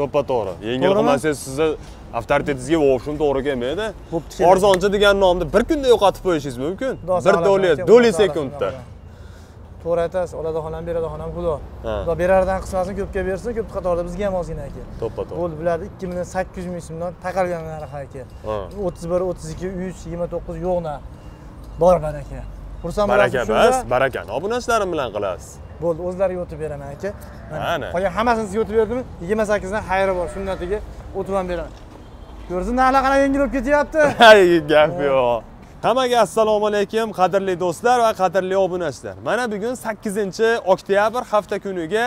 to'ppa to'g'ri yengil qilmasangiz sizni avtoritetingizga вообщем to'g'ri kelmaydi arzonchi degan nomni bir kunda yo'qotib qo'yishingiz mumkin bir dollar dollar sekundda to'g'ri aytasiz ham oladiganam ham xudo xudo berardan qismasin ko'pga bersin ko'p qatorda bizga ham ozgina aka to'ppa to'g'ri bo'ldi bularni ikki million sakkiz yuz ming so'mdan taqalgan narxi aka o'ttiz bir o'ttiz ikki uch yigirma to'qqiz yo'qna bor baraka xursand baraka emas barakani obunachilarim bilan qilasiz bo'ldi o'zlari yotib beraman aka mana qolgan hammasini sizga yotib berdimi yigirma sakkizdan xayri bor sunnatiga o'tib ham beraman ko'rsin narxlar qanaqa yengil bo'lib ketyapti gap yo'q hammaga assalomu alaykum qadrli do'stlar va qadrli obunachilar mana bugun sakkizinchi oktyabr hafta kuniga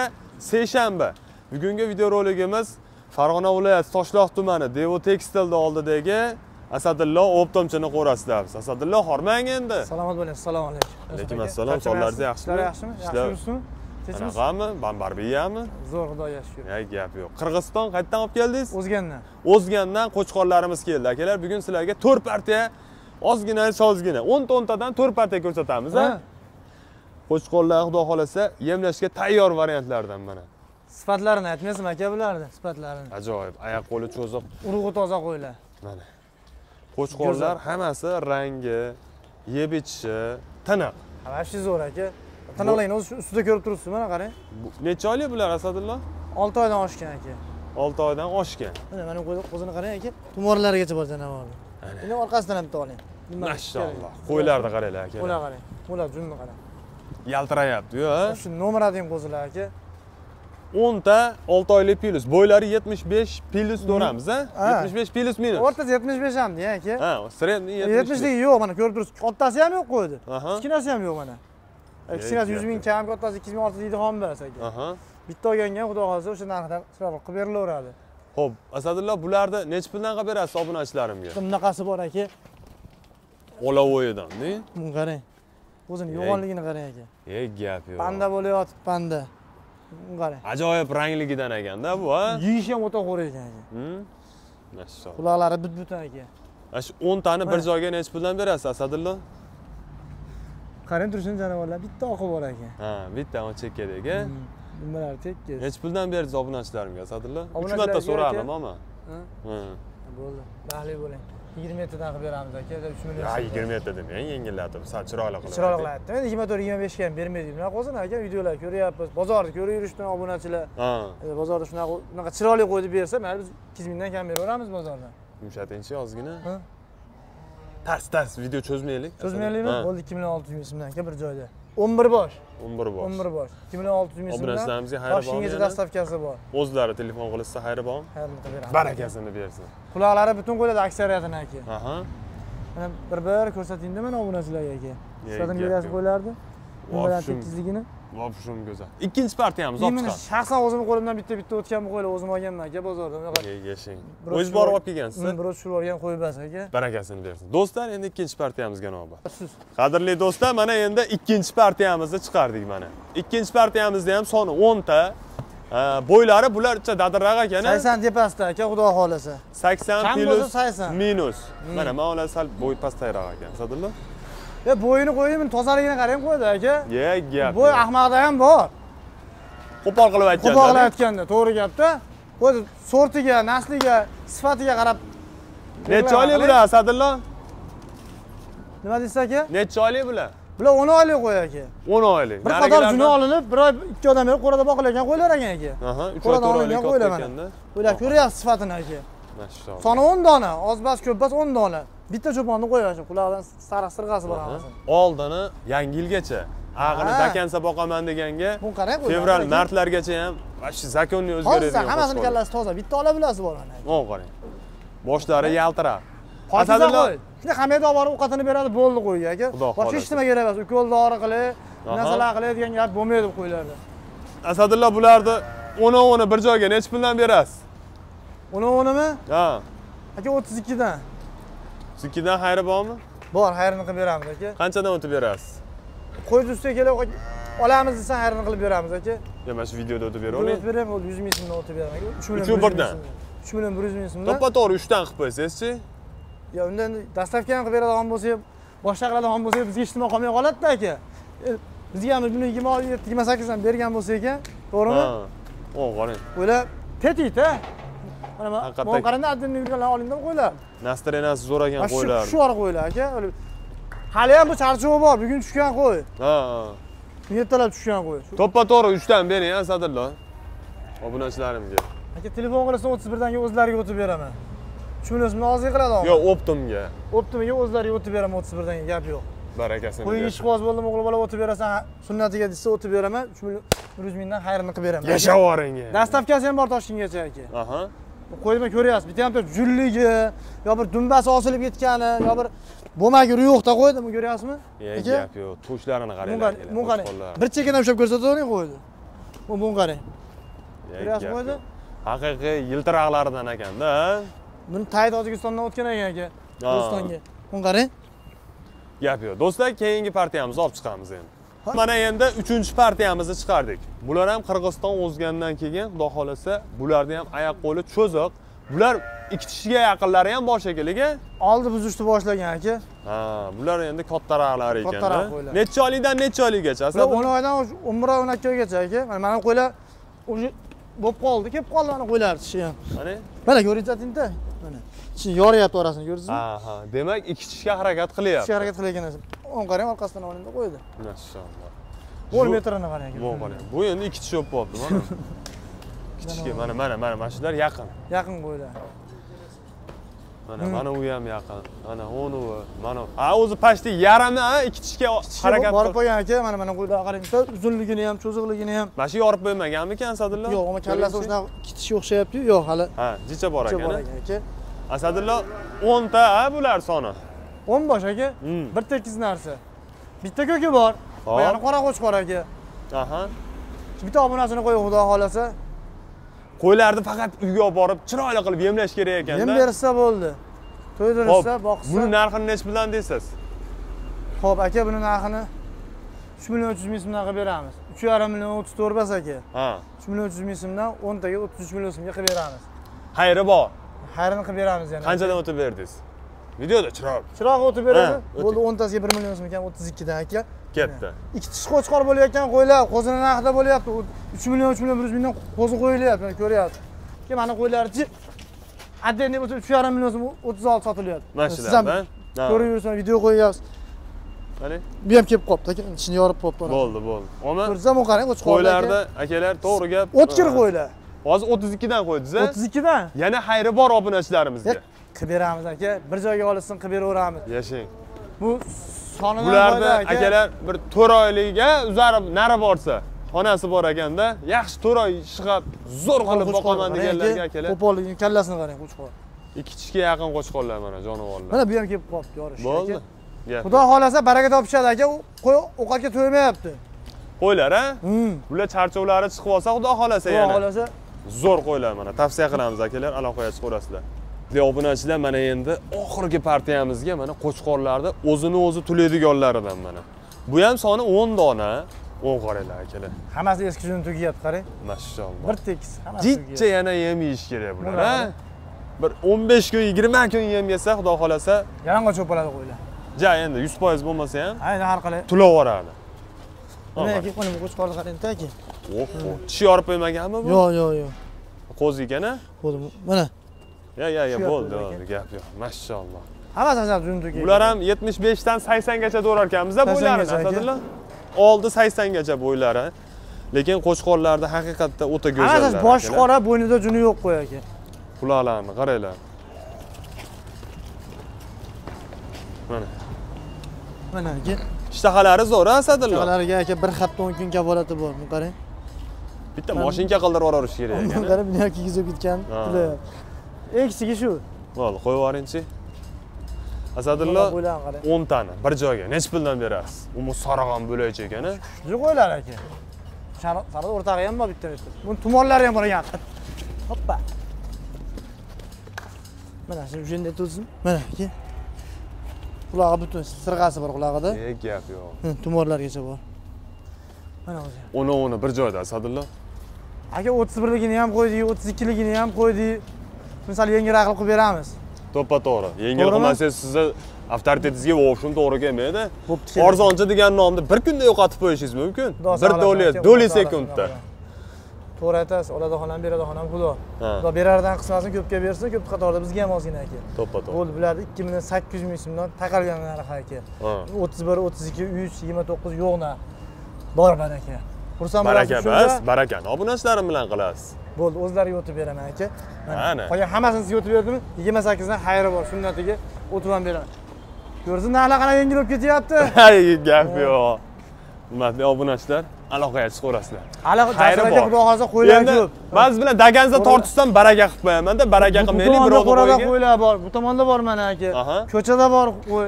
seshanba bugungi videorolikimiz farg'ona viloyati toshloq tumani devo tekstilni oldidagi asadillo o'ptomchini qo'rasidamiz asadillo xormang endi salomat bo'ling assalomu alaykum alaykum assalom sonlarsiz yaxshimi Yaxshimisiz? yaxshimi yaxshi yuribsizmi anaqami bambarbiyami zo'r xudoga shukur ya gap yo'q qirg'iziston qayerdan olib keldingiz o'zgandan o'zgandan qo'chqorlarimiz keldi akalar bugun sizlarga to'rt partiya ozgina sozgina 10 to'ntadan to'rt partiya ko'rsatamiz a qo'chqorlar xudo xohlasa yemlashga tayyor variantlardan mana sifatlarini aytmaysizmi aka bularni sifatlarini ajoyib oyoq qo'li cho'ziq urug'i toza qo'ylar mana qo'chqorlar hammasi rangi yeb ichishi tiniq вообще zo'r aka tiniqlikni o'zi ustida ko'rib turibsiz mana qarang necha oylik bular asadullo olti oydan oshgan aka olti oydan oshgan mana mana qo'zini qarang aka tumorlarigacha bor janavorni endi orqasidan ham bitta oling mashaalloh qo'ylarni qaranglar aka qo'ylar qarang qo'ylar junni qarang yaltirayaptiyu shu nomer qo'zilar aka o'nta olti oylik plyus bo'ylari yetmish besh plyus ko'ramiz mm-hmm. a yetmish besh plyus minus o'rtasi yetmish besh ham degan aka ha средний yetmishlik yo'q mana ko'rib turibsiz kattasi ham yo'q qo'ydi kichkinasi ham yo'q mana kichkinasi yuz ming kam kattasi ikki yuz ming olti yuz yig'on bersa aka bitta olganga xudo xohlasa o'sha narxda qilib berilaveradi ho'p asadulla bularni nechi puldan qilib berasiz obunachilarimga bunaqasi bor aka olavoyidan qarang o'zini yo'g'onligini qarang aka ey gap yo'q panda bo'layotib panda qara ajoyib rangligidan ekanda bu ha? yeyish ham o'ta xo'r ekan hmm? aka quloqlari bit butun ekan. Mana shu 10 tani bir joyga necha puldan berasiz asadillo qarang tursin jonivorlar bitta oqi bor ekan ha bitta chekkada aka hmm, nimalari tekis Necha puldan berdingiz obunachilarimga asadillo uch marta so'radim ammo bo'ldi baxtli bo'ling 20 yettadan qilib beramiz aka deb uch million ha yigirma yetti demang yengillatib sal chiroyli qilib chiroyli qilyapti endi 24 25 ga ham bermaydi nima qolsin aka videolar ko'ryapmiz bozorni ko'rib yurishdan obunachilar Ha. bozorda shunaqa unaqa chiroyli qo'yib bersa mayli biz 200 mingdan kam beraveramiz bozordan yumshatingchi ozgina past past video cho'zmaylik cho'zmaylikmi bo'ldi ikki million olti aka bir joyda 11 bosh 11 bosh 11 bosh 2600 ming so'mdan obrezlarimizga xayri bor toshingiz dastavkasi bor o'zlari telefon qilishsa xayri bormi xayrini qilib beramiz barakasini bersin quloqlari butun qo'yiladi aksariyatina aka aha mana bir bir ko'rsatingda mana obunachilarga narsalarga aka sizlardan berasib qo'yilardi bilan tekkizligini va shum go'zal ikkinchi partiyamiz olib chiqamiz shaxsan o'zimni qo'limdan bitta bitta o'tgan qo'ylar o'zim olganman aka bozordan bunaqa yashang o'ziz borib olib kelgansiz biroz tushirib olgan qo'y emas aka barakasini bersin do'stlar endi ikkinchi partiyamizga navbat qadrli do'stlar mana endi ikkinchi partiyamizni chiqardik mana ikkinchi partiyamizda ham soni o'nta e, bo'ylari bularcha bitta dadirraq ekan sakson tepasida aka xudo xohlasa sakson plyus minus mana mana ular sal bo'y pastayroq ekan sadulla e bo'yini qo'ying tozaligini qarang qo'ydi aka yo'q gap bo'y ahmaqda ham bor qo'pol qilib aytganda qo'pol qilib aytganda to'g'ri gapda o'zi sortiga nasliga sifatiga qarab necha oylik bular asadillo nima deysiz aka necha oylik bular bular o'n oylik qo'y aka o'n oylik bir qator juni olinib bir oy ikki oydan beri qo'rada boqilayotgan qo'ylar ekan aka uch oy oylik qo'ylar mana o'ylab ko'ryapsiz sifatini aka soni o'n dona oz bas ko'p bas o'n dona bitta cho'ponni qo'yaman shu qulog'idan sariq sirg'asi bor hammasini oldini yangi yilgacha ag'ini до boqaman deganga bu qarang fevral martlargacha ham вообще законный o'zgaradi toza hammasini kallasi toza bitta ola bilasi bolani o qarang boshlari yaltirar asadilla bitta hamida olib borib ovqatini beradi bo'ldi qo'yga aka boshqa hech nima kerak emas ukol dori qilib narsalar qilib degan gap bo'lmaydi bu qo'ylarda asadilla bularni o'n o'n bir joyga nechi puldan berasiz o'n o'nimi ha aka o'ttiz ikkidan siznikidan xayri bormi bor xayrini qilib beramiz aka qanchadan o'tib berasiz qo'yni ustiga kelib olamiz desang xayrini qilib beramiz aka yo mana shu videoda o'tib beraveringlar o'tib beraman 100 ming so'mdan o'tib beraman aka uch million uch birdan uch million bir ming so'mdan to'ppa to'g'ri uchdan qilib qo'ysangizchi yo undan dastavkani qilib beradigan bo'lsa, boshqa qiladigan bo'lsa, bizga hech qolmay qolmay qoladida aka e, bizga ham buni yigirma olti bergan bo'lsa ekan to'g'rimi Ha. qarang o'ylab tetikda mana man qarangda отдельный olingan qo'ylar настроенияsi zo'ragan qo'ylar shu bor qo'ylar aka hali ham bu charchovi bor bugun tushgan qo'y ha ertalab tushgan qo'y to'ppa to'g'ri uchdan bering a sadirlar obunachilarimizga aka telefon qilasan o'ttiz birdan keyin o'zlariga o'tib beraman tushunasizmi hozir qiladi yo'q optimga optimiga o'zlariga o'tib beraman o'ttiz birdan gap yo'q barakasini qo'ying ishqiboz bo'ldim o'g'li bola o'tib berasan sunnatiga desa o'tib beraman uch million bir yuz mingdan xayrini qilib beraman yashab yuboring dastavkasi ham bor toshkentgacha aka aha qo'yma ko'ryapsiz bitta ham julligi yo bir dumbasi osilib ketgani yo bir bo'lmagi ruyoqda qo'ydimi ko'ryapsizmi gap yo'q tushlarini qaranglar buni qarang bir chekkadan ushlab ko'rsatavering qo'yni buni qarang ko'ryapsizmi qo'yni haqiqiy yiltiraqlaridan ekanda buni tay tojikistondan o'tgan ekan aka do'stonga bun qarang gap yo'q do'stlar keyingi partiyamizni olib chiqamiz endi mana endi uchinchi partiyamizni chiqardik bular ham qirg'iziston o'zgandan keyin xudo xohlasa bularni ham oyoq qo'li cho'ziq bular ikkitishga yaqinlari ham bosh aka lekin oldi buzishni boshlagan aka ha bular endi kattaroqlari ekan kattaroq qo'ylar necha oylikdan necha oylikgacha bular o'n oydan o'n bir oy o'n ikki oygacha aka mana bu qo'ylar уже bo'lib qoldi kelib qoldi mana qo'ylar tishi ham mana mana ko'ringizda mana ichini yoryapti orasini ko'rdingizmi ha ha demak tishga harakat qilyapti ichishga harakat qilayotgan o'ng qarang orqasidan olingda qo'ydi mashalloh o'n metrini qarang bu qarang bu endi ikki tish bo'lib qolibdi mana tishga mana mana mana mana shular yaqin yaqin qo'ylar mana hmm. mana u ham yaqin mana anavi mana ha o'zi почти yarimi ikki tishga harakat borib qo'ygan aka mana mana qo'ylar qarang bitta uzunligini ham cho'ziqligini ham mana shu yorib bo'lmaganmikan sadullo yo'q kallasi o'shanaqa ikki tishga o'xshayaptiyu yo'q hali ha jicha bor ekan aka 10 o'nta a bular soni o'n bosh aka hmm. bir tekis narsa bitta ko'ki bor yana qora qo'chqor aka aha bitta obunasini qo'ying xudo xohlasa qo'ylarni faqat uyga olib borib chiroyli qilib yemlash kerak ekanda yem bersa bo'ldi to'ydirishsa boqsa buni narxini nechi bilan deysiz ho'p aka buni narxini uch million uch yuz ming so'mdan qilib beramiz uch yarim million o'ttiz to'rt bas aka ha uch million uch yuz ming so'mdan o'ntaga o'ttiz uch million so'mga qilib beramiz xayri bor Harini qilib beramiz yana. Qanchadan o'tib berdingiz? Videoda chiroq. Chiroq o'tib beradi. Bo'ldi 10 tasiga 1 million so'm ekan, 32 dan aka. Ketdi. Ikkita sichqochqor bo'layotgan qo'ylar qo'zini narxida bo'lyapti. 3 million, 3 million, 100 mingdan qo'zi qo'yilyapti, mana ko'ryapsiz. Keyin mana qo'ylarchi Adenni bo'lsa 3.5 million so'm 36 sotilyapti. Siz ham ko'rib yursan, video qo'yasiz. Qani? Bu ham kelib qopdi aka, ichini yorib qopdi. Bo'ldi, bo'ldi. Ko'rsam u qarang, qo'ylarda akalar to'g'ri gap. O'tkir qo'ylar. hozir 32 dan qo'ydingiz 32 dan. yana xayri bor obunachilarimizga qilib beramiz aka bir joyga olsin, qilib beraveramiz yashang bu sonimam bularni akalar bir 4 oyligiga uzarib nari borsa xonasi bor ekanda yaxshi 4 oy ishlab zo'r qilib boqaman deganlarga akalar qo'pollikni kallasini qarang qo'chqor ikki tishga yaqin qo'chqorlar mana jonivorlar mana bu ham kelib qolibdi yorish bo'ldi xudo xolasa baraka topishadi aka qo'y ovqatga to'ymayapti qo'ylar a hmm. ular charchovlari chiqib olsa xudo xolasa yana xudo xolasa zo'r qo'ylar mana tavsiya qilamiz akalar aloqaga qo'rasizlar Dil obunachilar mana endi oxirgi partiyamizga mana qo'chqorlarni o'zini o'zi tulaydiganlaridan mana bu ham soni 10 dona o'n qaranglar akalar hammasi eski juni tugayapti qarang mashalloh bir tekis hammasi yana yem yeyish kerak bular a bir 15 kun 20 kun yem yesa xudo xohlasa yalang'och o'piladi qo'ylar ja endi 100% bo'lmasa ham aynan har qalay tulab mana nima qo'chqorni qarang aka oh tishi yorib qo'ymaganmi bu yo'q yo'q yo'q qo'zigana mana yo yo yo bo'ldi bo'ldi gap yo'q mashalloh hammasini junduga ular ham yetmish beshdan saksongacha do'rar ekanmizda bo'ylari asadilla oldi saksongacha bo'ylari lekin qo'chqorlarni haqiqatda o'ta go'zal hammasi boshi qora bo'ynida juni yo'q qo'y aka quloqlarini qaranglar mana mana aka ishtahalari zo'r a asadilla ishtahalariga aka bir hafta o'n kun kafolati bor qarang bitta moshinka qildirib yuborib kerak ekan qarab dunyo kiygizib ketgan puli eksigi shu bo'ldi qo'yib yuboringchi 10 o'ntani bir joyga nech puldan berasiz u sarog'on bo'laychi ekan kuchli qo'ylar aka sarada o'rtog'i ham bor bitta bitta buni tumonlari ham bor ekan hoppa mana shu shunday to'lsin mana aka qulog'i butun sirg'asi bor qulog'ida gap yo'q tumonlargacha bor mana o'zi uni uni bir joyda Asadulloh. aka o'ttiz birligini ham qo'ydik o'ttiz ikkiligini ham qo'ydik misol yengilroq qilib beramiz to'ppa to'g'ri yengil qilmasangiz sizni avtoritetingizga shuni to'g'ri kelmaydi bo'pti arzonchi degan nomni bir kunda yo'qotib qo'yishingiz mumkin bir dollar dollar sekundda to'g'ri aytasiz oladigan ham beradigan ham xudo xudo berardan qismasin ko'pga bersin ko'p qatorda bizga ham ozgina aka to'ppa to'g'ri bo'ldi bularni ikki million sakkiz yuz ming so'mdan taqalgan narxi aka o'ttiz bir o'ttiz ikki uch yigirma to'qqiz yo'qna aka xursand baraka bas barakani obunachalarim bilan qilasiz bo'ldi o'zlariga o'tib beraman aka mana qolgan hammasini sizga o'tib berdimi yigirma sakkizdan xayri bor shundan tegi o'tib ham beraman ko'rdingizmi allaqanaqa yengil bo'lib ketyapti gap yo'q hurmatli obunachilar aloqaga chiqaverasizlar xayri bor xudo xohlasa qo'ylar ko'p man siz bilan daganizda tortishsam baraka qilib qo'yamanda baraka qilmaylik birovni qo'yga qo'ylar bor bu tomonda bor mana aka ko'chada bor qo'y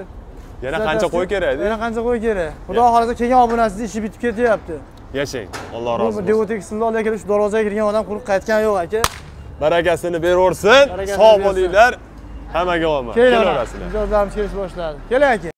yana qancha qo'y kerak yana qancha qo'y kerak xudo xohlasa kelgan obunachingizni ishi bitib ketyapti yashang alloh rozi bo'lsin divotek ismli oldiga kelib shu darvozaga kirgan odam quruq qaytgani yo'q aka barakasini beraversin sog' bo'linglar hammaga omad kelaverasizlar mijozlarimiz kelishib boshladi keling aka